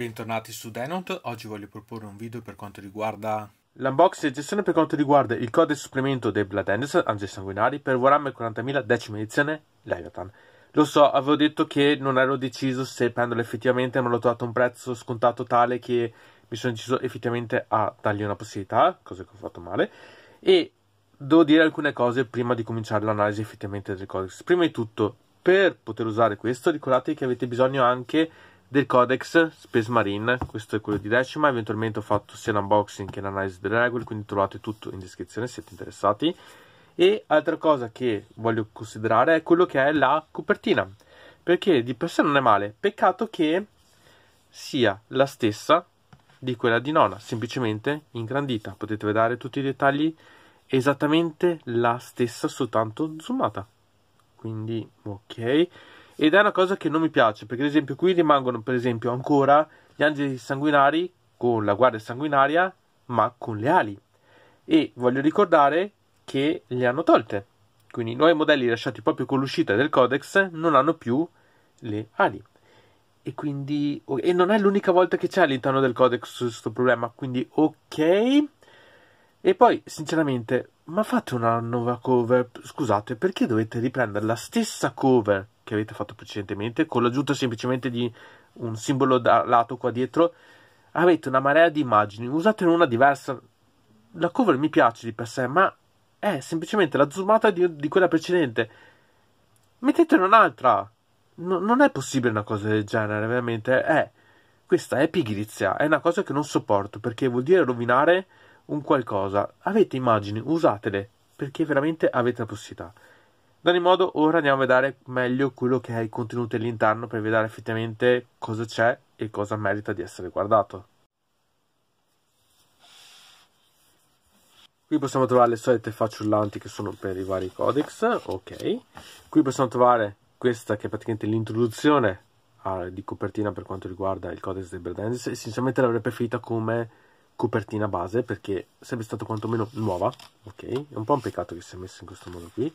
Bentornati su Denot, oggi voglio proporre un video per quanto riguarda l'unboxing e gestione per quanto riguarda il codice supplemento dei Blood Enders, Angeli Sanguinari, per Warhammer 40.000 decima edizione Leviathan. Lo so, avevo detto che non ero deciso se prenderlo effettivamente, ma l'ho trovato a un prezzo scontato tale che mi sono deciso effettivamente a dargli una possibilità, cosa che ho fatto male, e devo dire alcune cose prima di cominciare l'analisi effettivamente del codice. Prima di tutto, per poter usare questo, ricordate che avete bisogno anche del codex Space Marine, questo è quello di decima, eventualmente ho fatto sia l'unboxing che l'analisi delle regole, quindi trovate tutto in descrizione se siete interessati. E altra cosa che voglio considerare è quello che è la copertina, perché di per sé non è male, peccato che sia la stessa di quella di nona, semplicemente ingrandita, potete vedere tutti i dettagli, esattamente la stessa, soltanto zoomata. Quindi, ok ed è una cosa che non mi piace, perché ad esempio qui rimangono per esempio ancora gli angeli sanguinari con la guardia sanguinaria, ma con le ali. E voglio ricordare che le hanno tolte. Quindi i nuovi modelli lasciati proprio con l'uscita del codex non hanno più le ali. E quindi. E non è l'unica volta che c'è all'interno del codex questo problema. Quindi, ok. E poi, sinceramente, ma fate una nuova cover, scusate, perché dovete riprendere la stessa cover che avete fatto precedentemente, con l'aggiunta semplicemente di un simbolo da lato qua dietro, avete una marea di immagini, usatene una diversa. La cover mi piace di per sé, ma è semplicemente la zoomata di, di quella precedente. Mettetene un'altra! No, non è possibile una cosa del genere, veramente. È, questa è pigrizia, è una cosa che non sopporto, perché vuol dire rovinare un qualcosa, avete immagini, usatele, perché veramente avete la possibilità. Ad ogni modo, ora andiamo a vedere meglio quello che è il contenuto all'interno per vedere effettivamente cosa c'è e cosa merita di essere guardato. Qui possiamo trovare le solite facciullanti che sono per i vari codex, ok. Qui possiamo trovare questa che è praticamente l'introduzione ah, di copertina per quanto riguarda il codex dei Bredensis e sinceramente l'avrei preferita come copertina base perché sarebbe stata quantomeno nuova ok è un po' un peccato che sia messo in questo modo qui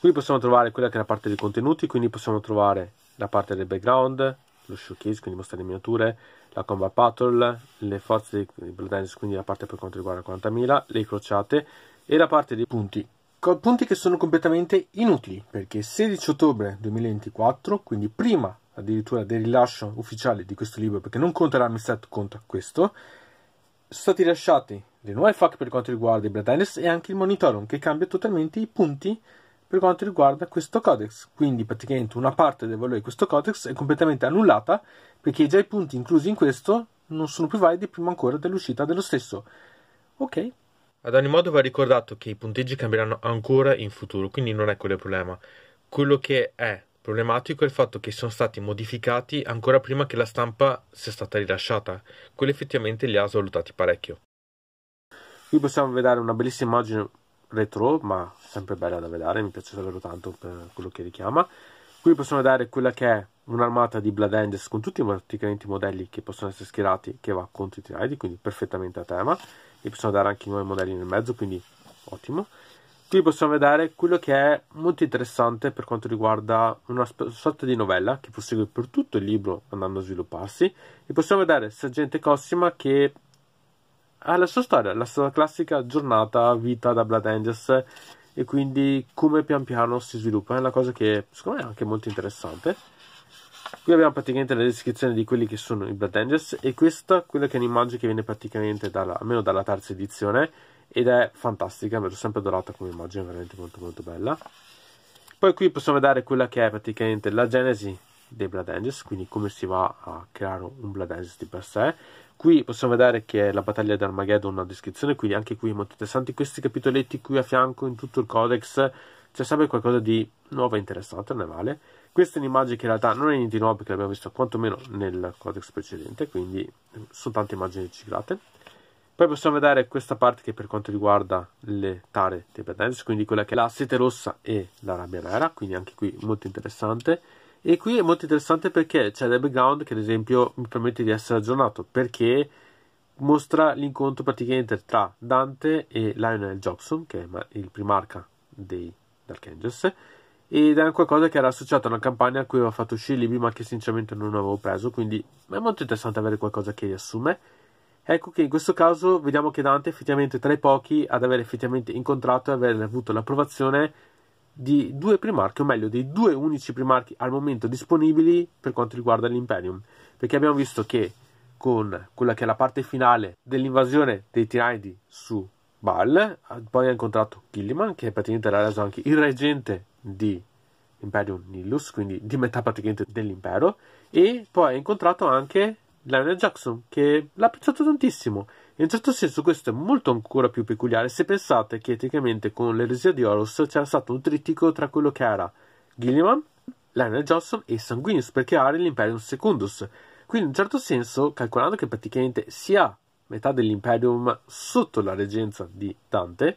qui possiamo trovare quella che è la parte dei contenuti quindi possiamo trovare la parte del background lo showcase quindi mostrare le miniature la combat battle le forze di blood Dance quindi la parte per quanto riguarda 40.000 le crociate e la parte dei punti punti che sono completamente inutili perché 16 ottobre 2024 quindi prima addirittura del rilascio ufficiale di questo libro perché non conta l'armiset conta questo stati rilasciati le nuove FAQ per quanto riguarda i Bratanes e anche il Monitorum che cambia totalmente i punti per quanto riguarda questo codex. Quindi praticamente una parte del valore di questo codex è completamente annullata perché già i punti inclusi in questo non sono più validi prima ancora dell'uscita dello stesso. Ok. Ad ogni modo va ricordato che i punteggi cambieranno ancora in futuro, quindi non è quello il problema. Quello che è Problematico è il fatto che sono stati modificati ancora prima che la stampa sia stata rilasciata, quello effettivamente li ha svalutati parecchio. Qui possiamo vedere una bellissima immagine retro, ma sempre bella da vedere, mi piace davvero tanto per quello che richiama. Qui possiamo vedere quella che è un'armata di Blood Angels con tutti praticamente i modelli che possono essere schierati che va contro i Trinity, quindi perfettamente a tema. E possiamo dare anche i nuovi modelli nel mezzo, quindi ottimo qui possiamo vedere quello che è molto interessante per quanto riguarda una sorta di novella che prosegue per tutto il libro andando a svilupparsi e possiamo vedere Sergente Cosima che ha la sua storia, la sua classica giornata vita da Blood Angels e quindi come pian piano si sviluppa è una cosa che secondo me è anche molto interessante qui abbiamo praticamente la descrizione di quelli che sono i Blood Angels e questa quella che è un'immagine che viene praticamente dalla, almeno dalla terza edizione ed è fantastica, ve l'ho sempre adorata come immagine, veramente molto molto bella. Poi qui possiamo vedere quella che è praticamente la genesi dei Blood Angels, quindi come si va a creare un Blood Angels di per sé. Qui possiamo vedere che è la battaglia di Armageddon, una descrizione, quindi anche qui molto interessanti. Questi capitoletti qui a fianco in tutto il codex c'è sempre qualcosa di nuovo e interessante, non è male. Questa è un'immagine che in realtà non è niente di nuovo perché l'abbiamo vista quantomeno nel codex precedente, quindi eh, sono tante immagini riciclate. Poi possiamo vedere questa parte che per quanto riguarda le tare dei pretenders, quindi quella che è la sete rossa e la rabbia nera, quindi anche qui molto interessante. E qui è molto interessante perché c'è del background che ad esempio mi permette di essere aggiornato, perché mostra l'incontro praticamente tra Dante e Lionel Jobson, che è il primarca dei Dark Angels, ed è qualcosa che era associato a una campagna a cui avevo fatto uscire i libri ma che sinceramente non avevo preso, quindi è molto interessante avere qualcosa che riassume. Ecco che in questo caso vediamo che Dante è effettivamente tra i pochi ad aver effettivamente incontrato e aver avuto l'approvazione di due primarchi, o meglio, dei due unici primarchi al momento disponibili per quanto riguarda l'Imperium. Perché abbiamo visto che con quella che è la parte finale dell'invasione dei Tiraidi su Baal, poi ha incontrato Gilliman, che praticamente era reso anche il reggente di Imperium Nillus, quindi di metà praticamente dell'impero, e poi ha incontrato anche Lionel Jackson, che l'ha apprezzato tantissimo. In un certo senso questo è molto ancora più peculiare se pensate che eticamente con l'eresia di Horus c'era stato un trittico tra quello che era Gilliman, Lionel Johnson e Sanguinius per creare l'Imperium Secundus. Quindi in un certo senso, calcolando che praticamente sia metà dell'Imperium sotto la reggenza di Dante,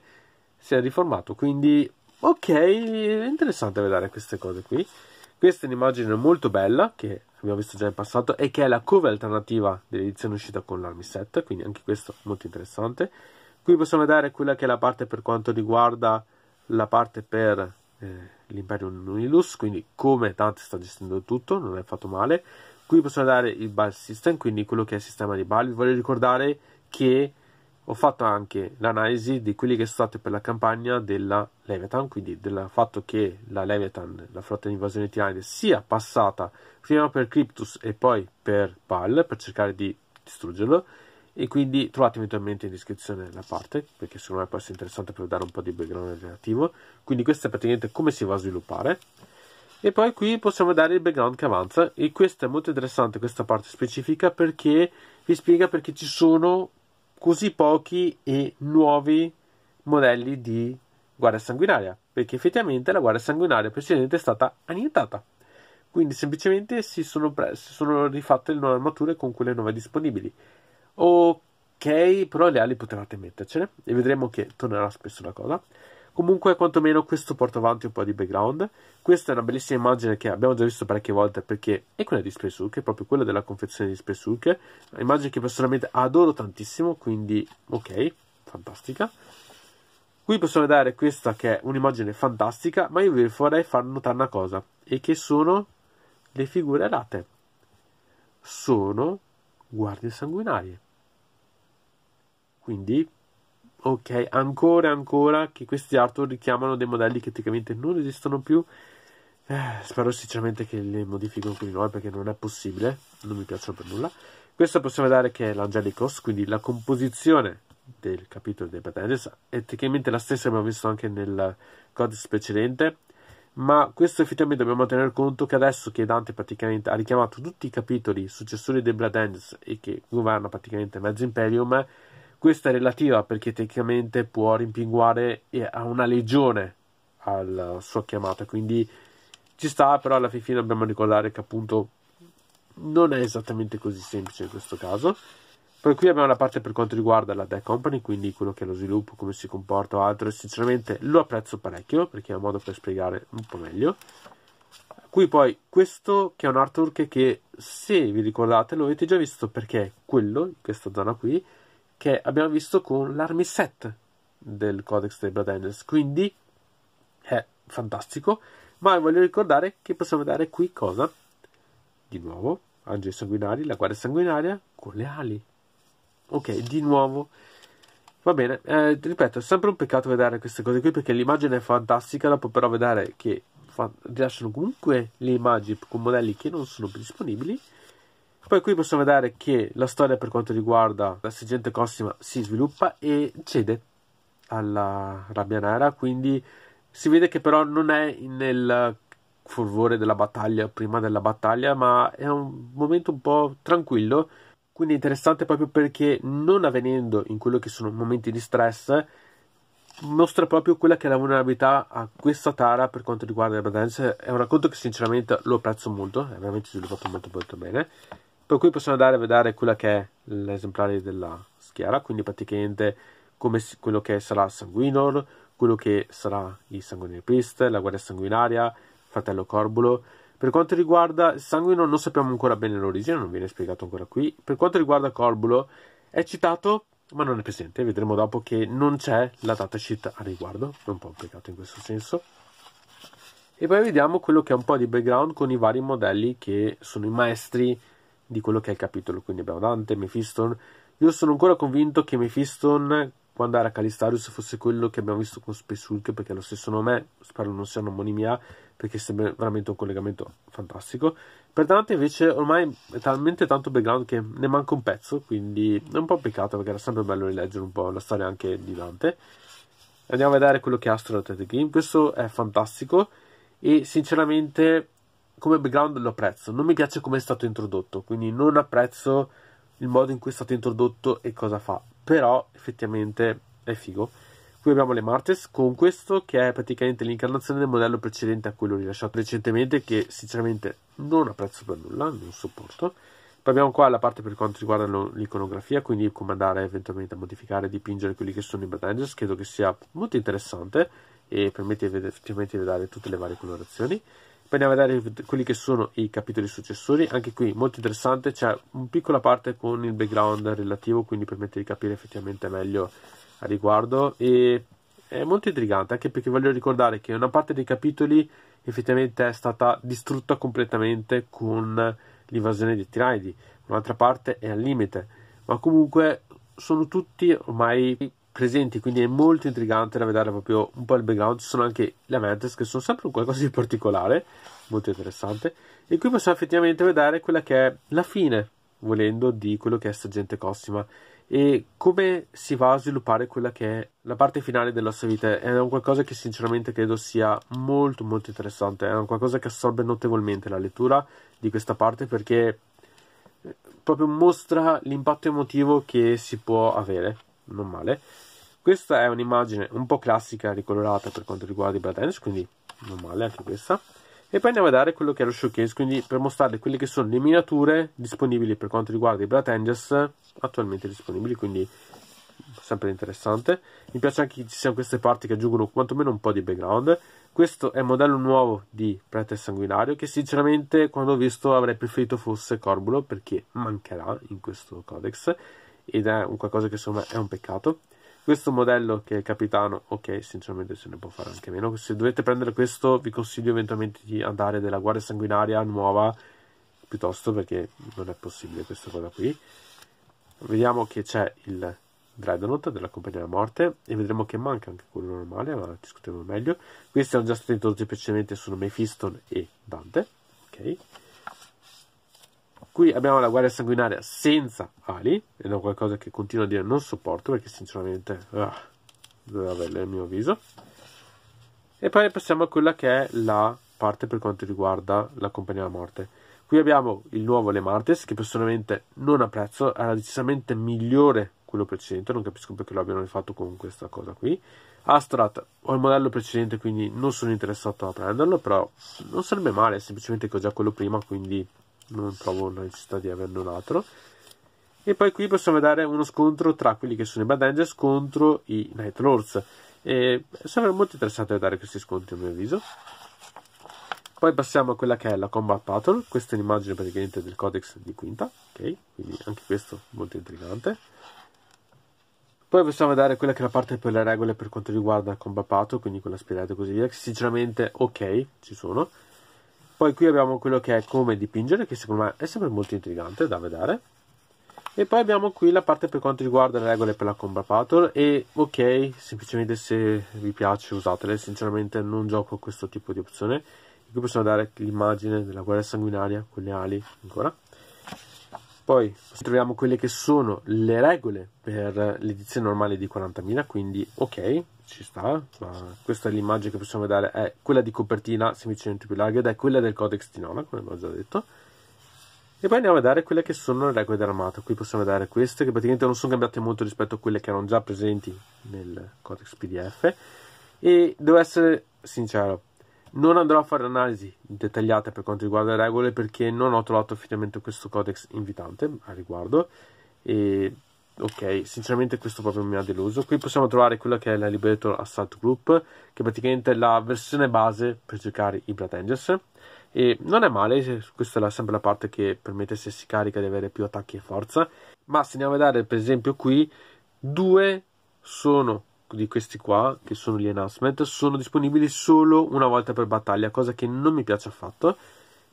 si è riformato. Quindi, ok, è interessante vedere queste cose qui. Questa è un'immagine molto bella che abbiamo visto già in passato, e che è la cover alternativa dell'edizione uscita con l'Army 7, quindi anche questo molto interessante. Qui possiamo vedere quella che è la parte per quanto riguarda la parte per eh, l'Imperium Nunilus, quindi come Dante sta gestendo tutto, non è fatto male. Qui possiamo vedere il Ball System, quindi quello che è il sistema di Ball. Vi voglio ricordare che ho fatto anche l'analisi di quelli che sono stati per la campagna della Leviathan, quindi del fatto che la Leviathan, la flotta di invasione tiranide, sia passata prima per Cryptus e poi per Pal per cercare di distruggerlo. E quindi trovate eventualmente in descrizione la parte, perché secondo me può essere interessante per dare un po' di background relativo. Quindi questo è praticamente come si va a sviluppare. E poi qui possiamo vedere il background che avanza e questa è molto interessante questa parte specifica perché vi spiega perché ci sono così pochi e nuovi modelli di guardia sanguinaria, perché effettivamente la guardia sanguinaria precedente è stata annientata. Quindi semplicemente si sono, pre- si sono rifatte le nuove armature con quelle nuove disponibili. Ok, però le ali potevate mettercele e vedremo che tornerà spesso la cosa. Comunque, quantomeno, questo porta avanti un po' di background. Questa è una bellissima immagine che abbiamo già visto parecchie volte perché è quella di Spacebook, è proprio quella della confezione di Space Spacebook. Immagine che personalmente adoro tantissimo, quindi ok, fantastica. Qui possiamo dare questa che è un'immagine fantastica, ma io vi vorrei far notare una cosa, e che sono le figure alate. Sono guardie sanguinarie. Quindi ok, ancora e ancora che questi artwork richiamano dei modelli che tecnicamente non esistono più. Eh, spero sinceramente che le modifichino con i nuovi perché non è possibile, non mi piacciono per nulla. Questo possiamo vedere che è l'Angelicos, quindi la composizione del capitolo dei Patendes è tecnicamente la stessa che abbiamo visto anche nel codice precedente, ma questo effettivamente dobbiamo tener conto che adesso che Dante praticamente ha richiamato tutti i capitoli successori dei Blood Angels e che governa praticamente mezzo Imperium, questa è relativa perché tecnicamente può rimpinguare eh, a una legione alla eh, sua chiamata, quindi ci sta, però alla fine dobbiamo ricordare che appunto non è esattamente così semplice in questo caso. Poi qui abbiamo la parte per quanto riguarda la Deck Company, quindi quello che è lo sviluppo, come si comporta o altro, e sinceramente lo apprezzo parecchio perché è un modo per spiegare un po' meglio. Qui poi questo che è un artwork che se vi ricordate lo avete già visto perché quello, in questa zona qui, che abbiamo visto con l'army set del Codex dei Blood Angels. Quindi è fantastico, ma voglio ricordare che possiamo vedere qui cosa? Di nuovo, Angeli Sanguinari, la Guardia Sanguinaria con le ali. Ok, di nuovo. Va bene, eh, ripeto, è sempre un peccato vedere queste cose qui perché l'immagine è fantastica, dopo però vedere che rilasciano comunque le immagini con modelli che non sono più disponibili poi qui possiamo vedere che la storia per quanto riguarda la sergente Cosima si sviluppa e cede alla rabbia nera, quindi si vede che però non è nel fervore della battaglia, prima della battaglia, ma è un momento un po' tranquillo, quindi è interessante proprio perché non avvenendo in quello che sono momenti di stress, mostra proprio quella che è la vulnerabilità a questa Tara per quanto riguarda le badanze. È un racconto che sinceramente lo apprezzo molto, è veramente sviluppato molto molto bene per cui possiamo andare a vedere quella che è l'esemplare della schiera, quindi praticamente come quello che sarà Sanguinor, quello che sarà il Sanguinari Priest, la guardia sanguinaria, fratello Corbulo. Per quanto riguarda Sanguinor non sappiamo ancora bene l'origine, non viene spiegato ancora qui. Per quanto riguarda Corbulo è citato ma non è presente, vedremo dopo che non c'è la datasheet a riguardo, è un po' complicato in questo senso. E poi vediamo quello che è un po' di background con i vari modelli che sono i maestri di quello che è il capitolo. Quindi abbiamo Dante, Mephiston. Io sono ancora convinto che Mephiston, quando era Calistarius, fosse quello che abbiamo visto con Space Hulk, perché è lo stesso nome, spero non sia un'omonimia, perché sembra veramente un collegamento fantastico. Per Dante invece ormai è talmente tanto background che ne manca un pezzo, quindi è un po' peccato perché era sempre bello rileggere un po' la storia anche di Dante. Andiamo a vedere quello che è Astro Athletic Game, questo è fantastico e sinceramente come background lo apprezzo, non mi piace come è stato introdotto, quindi non apprezzo il modo in cui è stato introdotto e cosa fa, però effettivamente è figo. Qui abbiamo le Martes con questo che è praticamente l'incarnazione del modello precedente a quello rilasciato recentemente che sinceramente non apprezzo per nulla, non sopporto. Poi abbiamo qua la parte per quanto riguarda l'iconografia, quindi come andare eventualmente a modificare, e dipingere quelli che sono i Bad Angels, credo che sia molto interessante e permette effettivamente di vedere tutte le varie colorazioni per andiamo a vedere quelli che sono i capitoli successori anche qui molto interessante c'è una piccola parte con il background relativo quindi permette di capire effettivamente meglio a riguardo e è molto intrigante anche perché voglio ricordare che una parte dei capitoli effettivamente è stata distrutta completamente con l'invasione di tiraidi un'altra parte è al limite ma comunque sono tutti ormai presenti, quindi è molto intrigante da vedere proprio un po' il background. Ci sono anche le Aventus che sono sempre un qualcosa di particolare, molto interessante. E qui possiamo effettivamente vedere quella che è la fine, volendo, di quello che è Sergente Cosima e come si va a sviluppare quella che è la parte finale della sua vita. È un qualcosa che sinceramente credo sia molto molto interessante, è un qualcosa che assorbe notevolmente la lettura di questa parte perché eh, proprio mostra l'impatto emotivo che si può avere non male. Questa è un'immagine un po' classica ricolorata per quanto riguarda i Bradench, quindi non male anche questa. E poi andiamo a dare quello che è lo showcase, quindi per mostrare quelle che sono le miniature disponibili per quanto riguarda i Blood Angels attualmente disponibili, quindi sempre interessante. Mi piace anche che ci siano queste parti che aggiungono quantomeno un po' di background. Questo è il modello nuovo di Prete Sanguinario che sinceramente quando ho visto avrei preferito fosse Corbulo perché mancherà in questo codex ed è un qualcosa che insomma è un peccato. Questo modello che è il capitano, ok, sinceramente se ne può fare anche meno. Se dovete prendere questo, vi consiglio eventualmente di andare della Guardia Sanguinaria nuova piuttosto perché non è possibile questa cosa qui. Vediamo che c'è il Dreadnought della Compagnia della Morte e vedremo che manca anche quello normale, ma discutiamo meglio. Questi erano già stati introdotti precedentemente sono Mephiston e Dante, ok? Qui abbiamo la guerra sanguinaria senza ali, ed è qualcosa che continuo a dire non sopporto perché sinceramente uh, doveva averle il mio avviso. E poi passiamo a quella che è la parte per quanto riguarda la compagnia della morte. Qui abbiamo il nuovo Le Martes, che personalmente non apprezzo, era decisamente migliore quello precedente, non capisco perché lo abbiano rifatto con questa cosa qui. Astrat ho il modello precedente, quindi non sono interessato a prenderlo, però non sarebbe male, semplicemente che ho già quello prima, quindi non trovo la necessità di averne un altro e poi qui possiamo vedere uno scontro tra quelli che sono i Bad Angels contro i Night Lords e sarà molto interessante vedere questi scontri a mio avviso poi passiamo a quella che è la combat pattern questa è un'immagine praticamente del codex di quinta ok quindi anche questo molto intrigante poi possiamo vedere quella che è la parte per le regole per quanto riguarda il combat pattern quindi quella spiegata e così via sinceramente ok ci sono poi qui abbiamo quello che è come dipingere, che secondo me è sempre molto intrigante da vedere. E poi abbiamo qui la parte per quanto riguarda le regole per la Combat Pator e ok, semplicemente se vi piace usatele, sinceramente non gioco questo tipo di opzione. Qui possiamo dare l'immagine della guerra sanguinaria con le ali ancora poi troviamo quelle che sono le regole per l'edizione normale di 40.000, quindi ok, ci sta, ma questa è l'immagine che possiamo vedere, è quella di copertina semplicemente più larga ed è quella del codex di Nona, come abbiamo già detto. E poi andiamo a vedere quelle che sono le regole dell'armata, qui possiamo vedere queste che praticamente non sono cambiate molto rispetto a quelle che erano già presenti nel codex PDF e devo essere sincero, non andrò a fare analisi dettagliate per quanto riguarda le regole perché non ho trovato effettivamente questo codex invitante a riguardo e ok, sinceramente questo proprio mi ha deluso. Qui possiamo trovare quella che è la Liberator Assault Group, che è praticamente la versione base per giocare i Blood Angels. E non è male, questa è sempre la parte che permette se si carica di avere più attacchi e forza. Ma se andiamo a vedere, per esempio, qui due sono di questi qua, che sono gli announcement, sono disponibili solo una volta per battaglia, cosa che non mi piace affatto.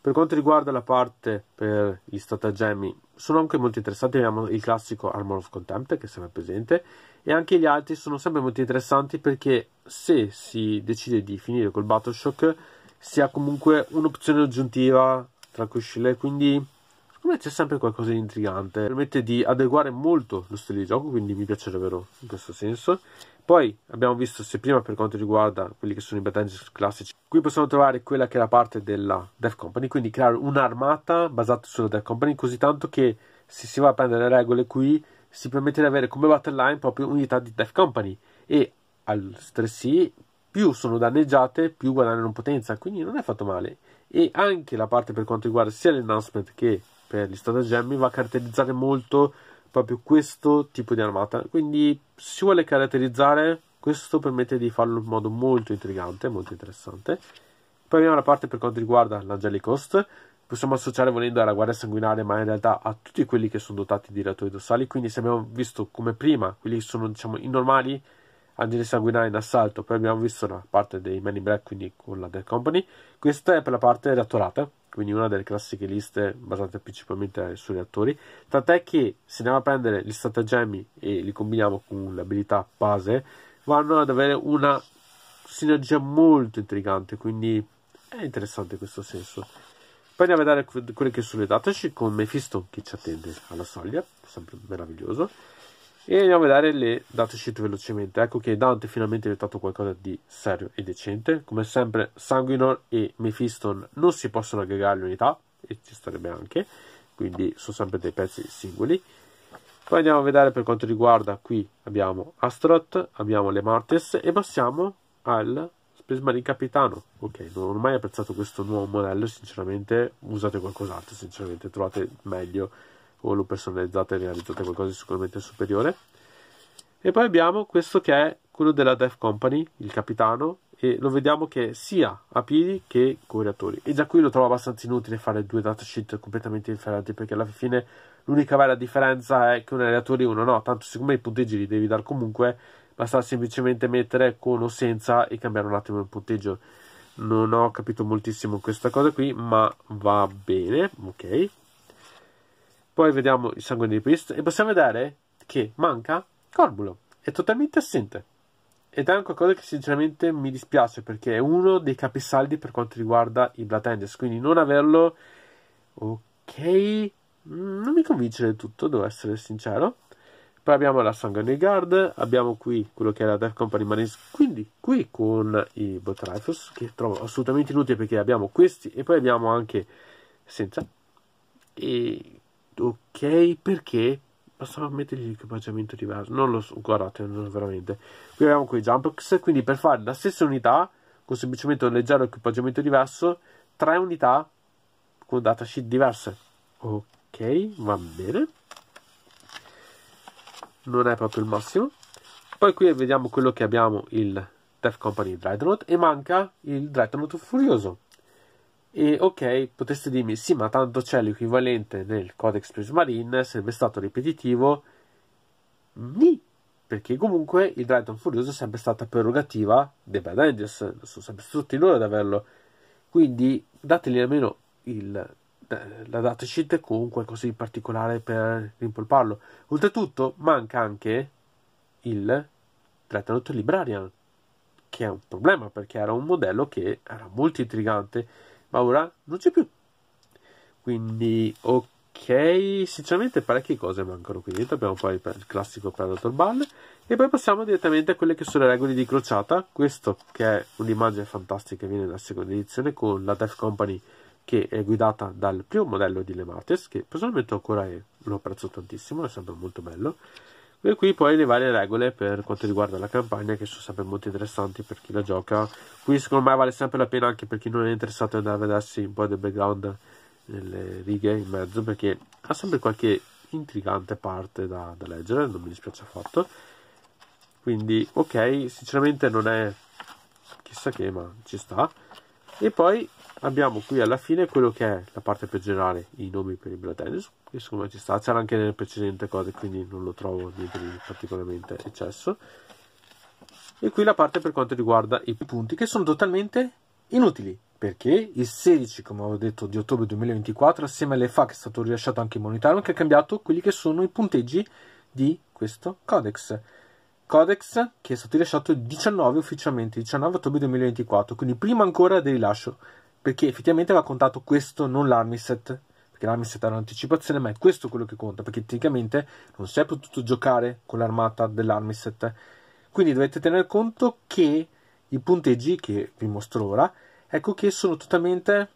Per quanto riguarda la parte per gli stratagemmi, sono anche molto interessanti. Abbiamo il classico Armor of Contempt che è presente, e anche gli altri sono sempre molto interessanti perché se si decide di finire col Battleshock, si ha comunque un'opzione aggiuntiva tra cui Quindi secondo me c'è sempre qualcosa di intrigante. Permette di adeguare molto lo stile di gioco, quindi mi piace davvero in questo senso. Poi abbiamo visto se prima per quanto riguarda quelli che sono i Batangels classici, qui possiamo trovare quella che è la parte della Death Company, quindi creare un'armata basata sulla Death Company, così tanto che se si va a prendere le regole qui si permette di avere come battle line proprio unità di Death Company e altresì più sono danneggiate più guadagnano potenza, quindi non è fatto male. E anche la parte per quanto riguarda sia l'enhancement che per gli stratagemmi va a caratterizzare molto proprio questo tipo di armata. Quindi, si vuole caratterizzare, questo permette di farlo in modo molto intrigante, molto interessante. Poi abbiamo la parte per quanto riguarda l'Angelicost. Possiamo associare volendo alla guardia sanguinaria, ma in realtà a tutti quelli che sono dotati di reattori dorsali. Quindi, se abbiamo visto come prima quelli che sono diciamo i normali angeli sanguinari in assalto, poi abbiamo visto la parte dei Men in Black, quindi con la Dead Company. Questa è per la parte reattorata, quindi una delle classiche liste basate principalmente su reattori, tant'è che se andiamo a prendere gli stratagemmi e li combiniamo con l'abilità base, vanno ad avere una sinergia molto intrigante, quindi è interessante in questo senso. Poi andiamo a vedere quelle che sono le dateci con Mephisto che ci attende alla soglia, sempre meraviglioso. E andiamo a vedere le datacit velocemente. Ecco che Dante finalmente è diventato qualcosa di serio e decente. Come sempre, Sanguinor e Mephiston non si possono aggregare le unità, e ci starebbe anche, quindi sono sempre dei pezzi singoli. Poi andiamo a vedere per quanto riguarda qui abbiamo Astroth, abbiamo le Martes e passiamo al Space Marine Capitano. Ok, non ho mai apprezzato questo nuovo modello, sinceramente usate qualcos'altro, sinceramente trovate meglio o lo personalizzate e realizzate qualcosa di sicuramente superiore. E poi abbiamo questo che è quello della Death Company, il capitano, e lo vediamo che sia a piedi che con i reattori. E già qui lo trovo abbastanza inutile fare due datasheet completamente differenti, perché alla fine l'unica vera differenza è che uno è reattori e uno no, tanto siccome i punteggi li devi dare comunque, basta semplicemente mettere con o senza e cambiare un attimo il punteggio. Non ho capito moltissimo questa cosa qui, ma va bene, ok. Poi vediamo il sangue di Priest e possiamo vedere che manca Corbulo, è totalmente assente. Ed è una cosa che sinceramente mi dispiace perché è uno dei capisaldi per quanto riguarda i Blood Angels, quindi non averlo, ok, mm, non mi convince del tutto, devo essere sincero. Poi abbiamo la Sanguinary Guard, abbiamo qui quello che è la Death Company Marines, quindi qui con i Rifles, che trovo assolutamente inutile perché abbiamo questi e poi abbiamo anche senza. E ok perché bastava mettergli l'equipaggiamento diverso non lo so guardate non veramente qui abbiamo quei jump quindi per fare la stessa unità con semplicemente un leggero equipaggiamento diverso tre unità con datasheet diverse ok va bene non è proprio il massimo poi qui vediamo quello che abbiamo il Death Company Dreadnought e manca il Dreadnought Furioso e ok, potreste dirmi sì, ma tanto c'è l'equivalente nel Codex Prismarine, sarebbe stato ripetitivo. Ni, perché comunque il Dragon Furioso è sempre stata prerogativa dei Bad Angels, sono sempre tutti loro ad averlo. Quindi dateli almeno il, la data sheet con qualcosa di particolare per rimpolparlo. Oltretutto manca anche il Dreadnought Librarian, che è un problema perché era un modello che era molto intrigante ma ora non c'è più. Quindi, ok, sinceramente parecchie cose mancano qui dentro, abbiamo poi il classico Predator Ball e poi passiamo direttamente a quelle che sono le regole di crociata, questo che è un'immagine fantastica che viene dalla seconda edizione con la Death Company che è guidata dal primo modello di Le Martes, che personalmente ancora è, lo apprezzo tantissimo, è sempre molto bello. E qui poi le varie regole per quanto riguarda la campagna, che sono sempre molto interessanti per chi la gioca. Qui secondo me vale sempre la pena anche per chi non è interessato andare a vedersi un po' del background nelle righe in mezzo, perché ha sempre qualche intrigante parte da, da leggere, non mi dispiace affatto. Quindi, ok, sinceramente non è chissà che, ma ci sta. E poi abbiamo qui alla fine quello che è la parte più generale, i nomi per il Blood Tennis, e secondo ci sta c'era anche nelle precedenti cose quindi non lo trovo niente di particolarmente eccesso e qui la parte per quanto riguarda i punti che sono totalmente inutili perché il 16 come avevo detto di ottobre 2024 assieme alle FA, che è stato rilasciato anche in monitor, che ha cambiato quelli che sono i punteggi di questo codex codex che è stato rilasciato il 19 ufficialmente 19 ottobre 2024 quindi prima ancora del rilascio perché effettivamente aveva contato questo non l'armiset Grammy si per l'anticipazione, ma è questo quello che conta, perché tecnicamente non si è potuto giocare con l'armata dell'Armiset. Quindi dovete tener conto che i punteggi che vi mostro ora, ecco che sono totalmente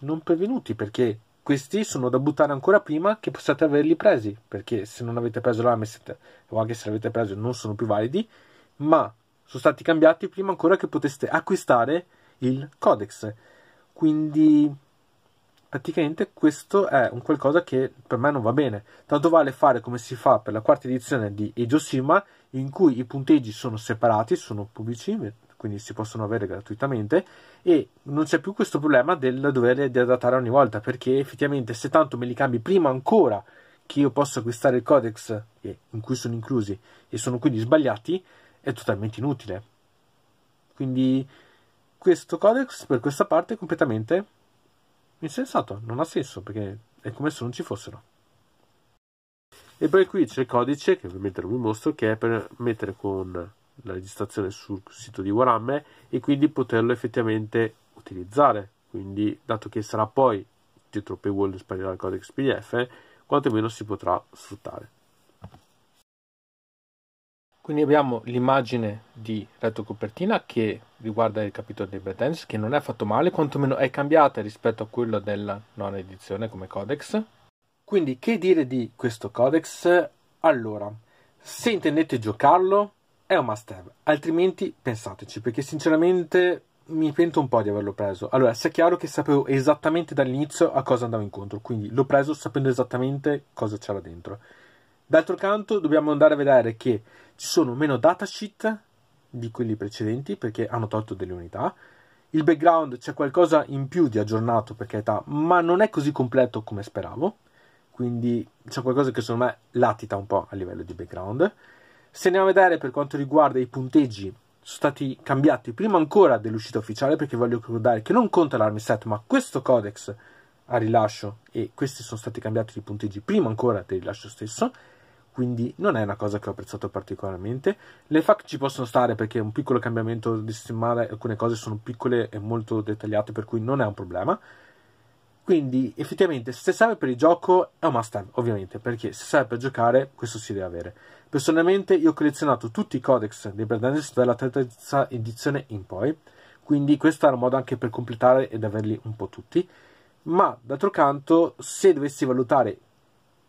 non prevenuti, perché questi sono da buttare ancora prima che possiate averli presi, perché se non avete preso l'Armiset o anche se l'avete preso non sono più validi, ma sono stati cambiati prima ancora che poteste acquistare il codex. Quindi praticamente questo è un qualcosa che per me non va bene. Tanto vale fare come si fa per la quarta edizione di Age Sima, in cui i punteggi sono separati, sono pubblici, quindi si possono avere gratuitamente, e non c'è più questo problema del dovere di adattare ogni volta, perché effettivamente se tanto me li cambi prima ancora che io possa acquistare il codex in cui sono inclusi e sono quindi sbagliati, è totalmente inutile. Quindi questo codex per questa parte è completamente Insensato, non ha senso perché è come se non ci fossero. E poi qui c'è il codice che ovviamente non vi mostro che è per mettere con la registrazione sul sito di Warhammer e quindi poterlo effettivamente utilizzare. Quindi, dato che sarà poi dietro paywall sparirà il codex PDF, quantomeno si potrà sfruttare. Quindi abbiamo l'immagine di retto copertina che riguarda il capitolo dei Bretens, che non è fatto male, quantomeno è cambiata rispetto a quello della nona edizione come codex. Quindi che dire di questo codex? Allora, se intendete giocarlo è un must have, altrimenti pensateci, perché sinceramente mi pento un po' di averlo preso. Allora, sia chiaro che sapevo esattamente dall'inizio a cosa andavo incontro, quindi l'ho preso sapendo esattamente cosa c'era dentro. D'altro canto dobbiamo andare a vedere che ci sono meno datasheet di quelli precedenti perché hanno tolto delle unità. Il background c'è qualcosa in più di aggiornato per carità, ma non è così completo come speravo. Quindi c'è qualcosa che secondo me latita un po' a livello di background. Se andiamo a vedere per quanto riguarda i punteggi, sono stati cambiati prima ancora dell'uscita ufficiale perché voglio ricordare che non conta l'army set, ma questo codex a rilascio e questi sono stati cambiati i punteggi prima ancora del rilascio stesso quindi non è una cosa che ho apprezzato particolarmente. Le FAQ ci possono stare perché un piccolo cambiamento di settimana, alcune cose sono piccole e molto dettagliate, per cui non è un problema. Quindi, effettivamente, se serve per il gioco è un must have, ovviamente, perché se serve per giocare, questo si deve avere. Personalmente, io ho collezionato tutti i codex dei Bredantis dalla terza edizione in poi, quindi questo era un modo anche per completare ed averli un po' tutti. Ma, d'altro canto, se dovessi valutare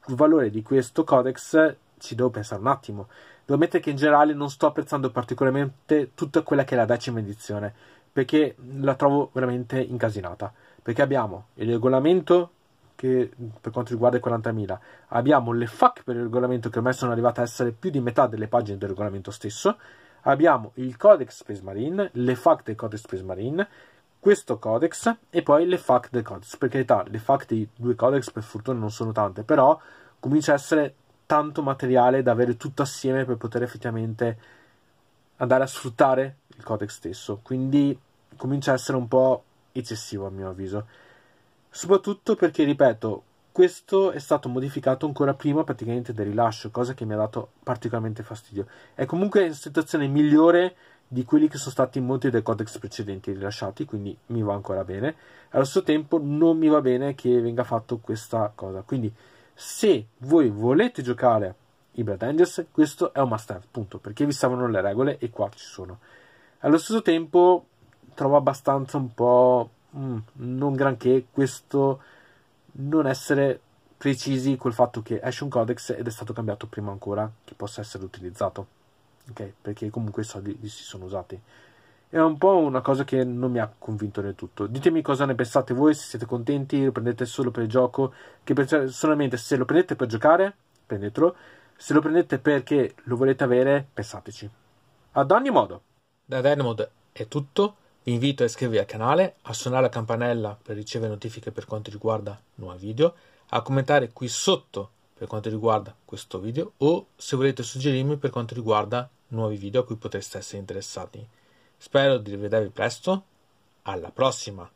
il valore di questo codex ci devo pensare un attimo. Devo ammettere che in generale non sto apprezzando particolarmente tutta quella che è la decima edizione, perché la trovo veramente incasinata. Perché abbiamo il regolamento che per quanto riguarda i 40.000, abbiamo le FAC per il regolamento che ormai sono arrivate a essere più di metà delle pagine del regolamento stesso, abbiamo il Codex Space Marine, le FAC del Codex Space Marine, questo codex e poi le fac del codex. Per carità, le fac dei due codex per fortuna non sono tante, però comincia a essere tanto materiale da avere tutto assieme per poter effettivamente andare a sfruttare il codex stesso. Quindi comincia a essere un po' eccessivo a mio avviso. Soprattutto perché, ripeto, questo è stato modificato ancora prima praticamente del rilascio, cosa che mi ha dato particolarmente fastidio. È comunque in situazione migliore di quelli che sono stati molti dei codex precedenti rilasciati, quindi mi va ancora bene. Allo stesso tempo non mi va bene che venga fatto questa cosa. Quindi se voi volete giocare i Blood Angels, questo è un must have, punto, perché vi servono le regole e qua ci sono. Allo stesso tempo trovo abbastanza un po' mm, non granché questo non essere precisi col fatto che esce un codex ed è stato cambiato prima ancora che possa essere utilizzato okay? perché comunque i soldi si sono usati. È un po' una cosa che non mi ha convinto del tutto. Ditemi cosa ne pensate voi, se siete contenti, lo prendete solo per il gioco, che personalmente se lo prendete per giocare, prendetelo, se lo prendete perché lo volete avere, pensateci. Ad ogni modo. Da Venomod è tutto. Vi invito a iscrivervi al canale, a suonare la campanella per ricevere notifiche per quanto riguarda nuovi video, a commentare qui sotto per quanto riguarda questo video o se volete suggerirmi per quanto riguarda nuovi video a cui potreste essere interessati. Spero di rivedervi presto, alla prossima!